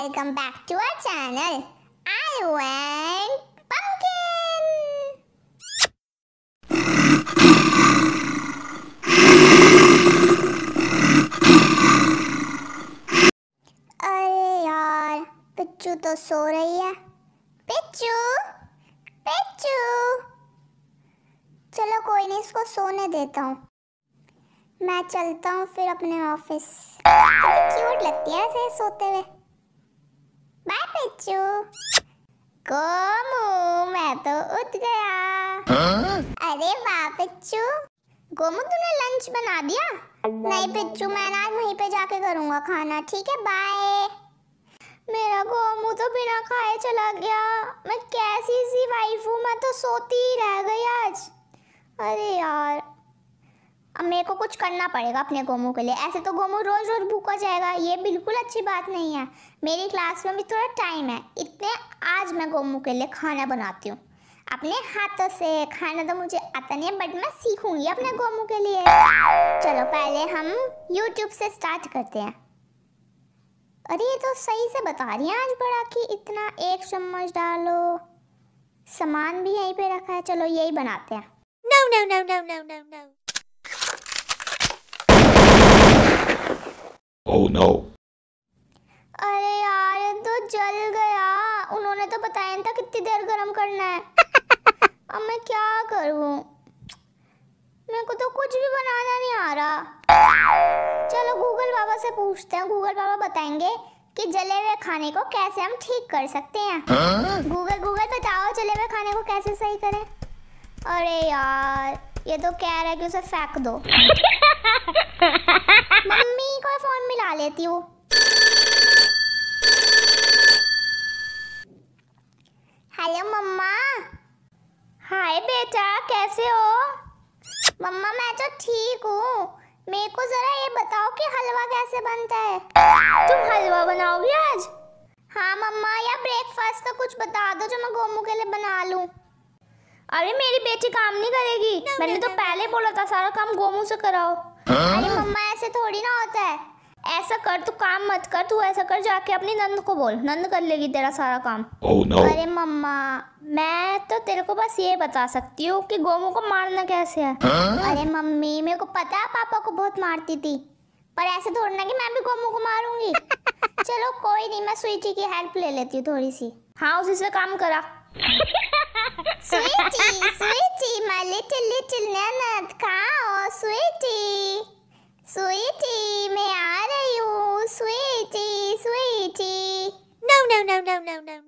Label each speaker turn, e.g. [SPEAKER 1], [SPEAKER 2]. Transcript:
[SPEAKER 1] Welcome back to our channel. I went pumpkin. अरे यार Picchu तो सो रही है पिच्चू पिच्चू चलो कोई नहीं इसको सोने देता हूँ मैं चलता हूँ फिर अपने ऑफिस क्यूट लगती है ऐसे सोते हुए बाय पिच्चू गोमू मैं तो उठ गया हा? अरे वाह पिच्चू गोमू तूने लंच बना दिया नहीं पिच्चू मैं आज वहीं पे जाके करूंगा खाना ठीक है बाय मेरा गोमू तो बिना खाए चला गया मैं कैसी सी वाइफ हूँ मैं तो सोती ही रह गई आज अरे यार મેકો કુછ કરના પડેગા અપને ગોમુ કે લિયે ऐसे તો ગોમુ રોજ રોજ ભૂખા જાયગા યે બિલકુલ અચ્છી બાત નહીં હૈ મેરી ક્લાસ મે ભી થોડા ટાઈમ હૈ ઇતને આજ મે ગોમુ કે લિયે ખાના બનાતી હું અપને હાથો સે ખાના તો મુજે આતા નહીં બટ મે શીખુંગી અપને ગોમુ કે લિયે ચલો પહેલે હમ યુટ્યુબ સે સ્ટાર્ટ કરતે હૈ અરે યે તો સહી સે બતા રહી હૈ આજ બડા કે ઇતના એક ચમચ ડાલ લો saman bhi yahi pe rakha hai chalo yahi banate hain no no no no no no no Oh no. अरे यार ये तो जल गया उन्होंने तो बताया था कितनी देर गर्म करना है अब मैं क्या करूं मेरे को तो कुछ भी बनाना नहीं आ रहा चलो गूगल बाबा से पूछते हैं गूगल बाबा बताएंगे कि जले हुए खाने को कैसे हम ठीक कर सकते हैं हाँ? गूगल गूगल बताओ जले हुए खाने को कैसे सही करें अरे यार ये तो कह रहा है कि उसे फेंक दो मम्मी को फोन मिला लेती हूँ हेलो मम्मा हाय बेटा कैसे हो मम्मा मैं तो ठीक हूँ मेरे को जरा ये बताओ कि हलवा कैसे बनता है तुम हलवा बनाओगी आज हाँ मम्मा या ब्रेकफास्ट का कुछ बता दो जो मैं गोमू के लिए बना लूँ अरे मेरी बेटी काम नहीं करेगी मैंने तो पहले बोला था सारा काम गोमू से कराओ हाँ? अरे मम्मा ऐसे थोड़ी ना होता है ऐसा कर तू काम मत कर तू ऐसा कर जाके अपनी नंद को बोल नंद कर लेगी तेरा सारा काम oh, no. अरे मम्मा मैं तो तेरे को बस ये बता सकती हूँ कि गोमू को मारना कैसे है huh? हाँ? अरे मम्मी मेरे को पता है पापा को बहुत मारती थी पर ऐसे थोड़ी ना कि मैं भी गोमू को मारूंगी चलो कोई नहीं मैं स्वीटी की हेल्प ले लेती हूँ थोड़ी सी हाँ उसी से काम करा sweetie, sweetie, my little, little nana, kao, sweetie. Sweetie, where are you, sweetie, sweetie. No, no, no, no, no, no.